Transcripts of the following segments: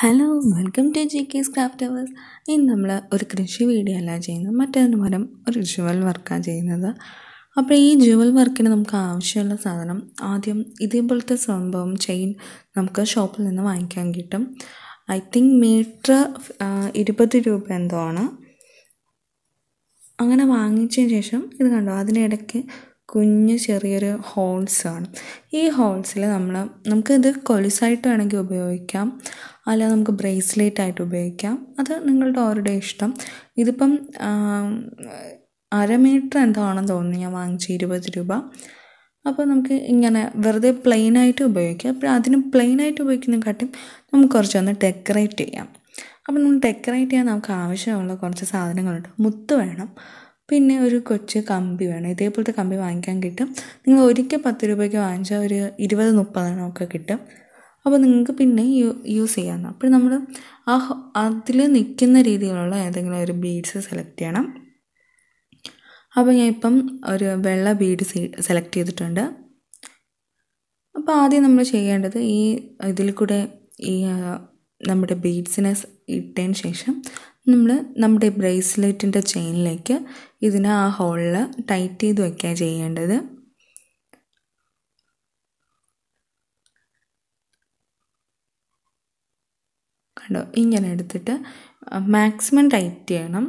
hello welcome to G K craft hours ഇന്ന് നമ്മൾ ഒരു കൃഷി വീഡിയോ അല്ല ചെയ്യുന്നത് മറ്റൊരു പകരം ഒരു ജുവൽ വർക്കാണ് ചെയ്യുന്നത് അപ്പോൾ ഈ ജുവൽ വർക്കിന് നമുക്ക് ആവശ്യമുള്ള സാധനം ആദ്യം ഇതേപോലത്തെ സംഭവം ചെയിൻ നമുക്ക് ഷോപ്പിൽ നിന്ന് വാങ്ങിക്കാൻ കിട്ടും ഐ തിങ്ക് മീറ്റർ ഇരുപത് രൂപ എന്തോ ആണ് അങ്ങനെ വാങ്ങിച്ചതിന് ശേഷം ഇത് കണ്ടോ അതിനിടയ്ക്ക് കുഞ്ഞ് ചെറിയൊരു ഹോൾസ് ആണ് ഈ ഹോൾസിൽ നമ്മൾ നമുക്കിത് കൊലുസായിട്ട് വേണമെങ്കിൽ ഉപയോഗിക്കാം അല്ലാതെ നമുക്ക് ആയിട്ട് ഉപയോഗിക്കാം അത് നിങ്ങളുടെ ഓരോടെ ഇഷ്ടം ഇതിപ്പം അരമീറ്റർ മീറ്റർ എന്താണെന്ന് തോന്നുന്നു ഞാൻ വാങ്ങിച്ച് ഇരുപത് രൂപ അപ്പോൾ നമുക്ക് ഇങ്ങനെ വെറുതെ പ്ലെയിനായിട്ട് ഉപയോഗിക്കാം അപ്പോൾ അതിന് പ്ലെയിനായിട്ട് കാട്ടി നമുക്ക് കുറച്ചൊന്ന് ഡെക്കറേറ്റ് ചെയ്യാം അപ്പോൾ നമ്മൾ ഡെക്കറേറ്റ് ചെയ്യാൻ നമുക്ക് ആവശ്യമുള്ള കുറച്ച് സാധനങ്ങളുണ്ട് മുത്ത് വേണം പിന്നെ ഒരു കൊച്ച് കമ്പി വേണം ഇതേപോലത്തെ കമ്പി വാങ്ങിക്കാൻ കിട്ടും നിങ്ങൾ ഒരിക്കൽ പത്ത് രൂപയ്ക്ക് വാങ്ങിച്ചാൽ ഒരു ഇരുപത് മുപ്പതെണ്ണമൊക്കെ കിട്ടും അപ്പോൾ നിങ്ങൾക്ക് പിന്നെ യൂസ് ചെയ്യാവുന്ന അപ്പോൾ നമ്മൾ ആ അതിൽ നിൽക്കുന്ന രീതിയിലുള്ള ഏതെങ്കിലും ഒരു ബീഡ്സ് സെലക്ട് ചെയ്യണം അപ്പോൾ ഞാൻ ഇപ്പം ഒരു വെള്ള ബീഡ് സെലക്ട് ചെയ്തിട്ടുണ്ട് അപ്പോൾ ആദ്യം നമ്മൾ ചെയ്യേണ്ടത് ഈ ഇതിൽ കൂടെ ഈ നമ്മുടെ ബീഡ്സിനെ ഇട്ടതിന് ശേഷം നമ്മൾ നമ്മുടെ ബ്രേസ്ലെറ്റിൻ്റെ ചെയിനിലേക്ക് ഇതിനെ ആ ഹോളിൽ ടൈറ്റ് ചെയ്ത് വയ്ക്കുക ചെയ്യേണ്ടത് കണ്ടോ ഇങ്ങനെ എടുത്തിട്ട് മാക്സിമം ടൈറ്റ് ചെയ്യണം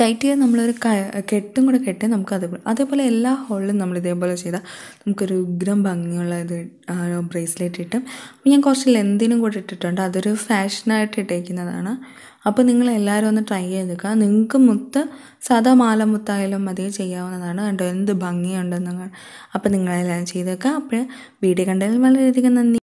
ടൈറ്റ് ചെയ്ത് നമ്മളൊരു ക കെട്ടും കൂടെ കെട്ടി നമുക്ക് അതേപോലെ അതേപോലെ എല്ലാ ഹോളിലും നമ്മൾ ഇതേപോലെ ചെയ്താൽ നമുക്കൊരു ഉഗ്രം ഭംഗിയുള്ള ഇത് ബ്രേസ്ലെറ്റ് ഇട്ടും അപ്പോൾ ഞാൻ കുറച്ച് ലെന്തിനും കൂടെ ഇട്ടിട്ടുണ്ട് അതൊരു ഫാഷനായിട്ട് ഇട്ടേക്കുന്നതാണ് അപ്പോൾ നിങ്ങൾ എല്ലാവരും ഒന്ന് ട്രൈ ചെയ്ത് നിൽക്കുക നിങ്ങൾക്ക് മുത്ത് സാധാ മാല മുത്തായാലും മതി ചെയ്യാവുന്നതാണ് കണ്ടോ എന്ത് ഭംഗിയുണ്ടെന്ന് അപ്പോൾ നിങ്ങളെല്ലാം ചെയ്തേക്കുക അപ്പോൾ വീഡിയോ കണ്ടതിൽ വളരെയധികം നന്ദി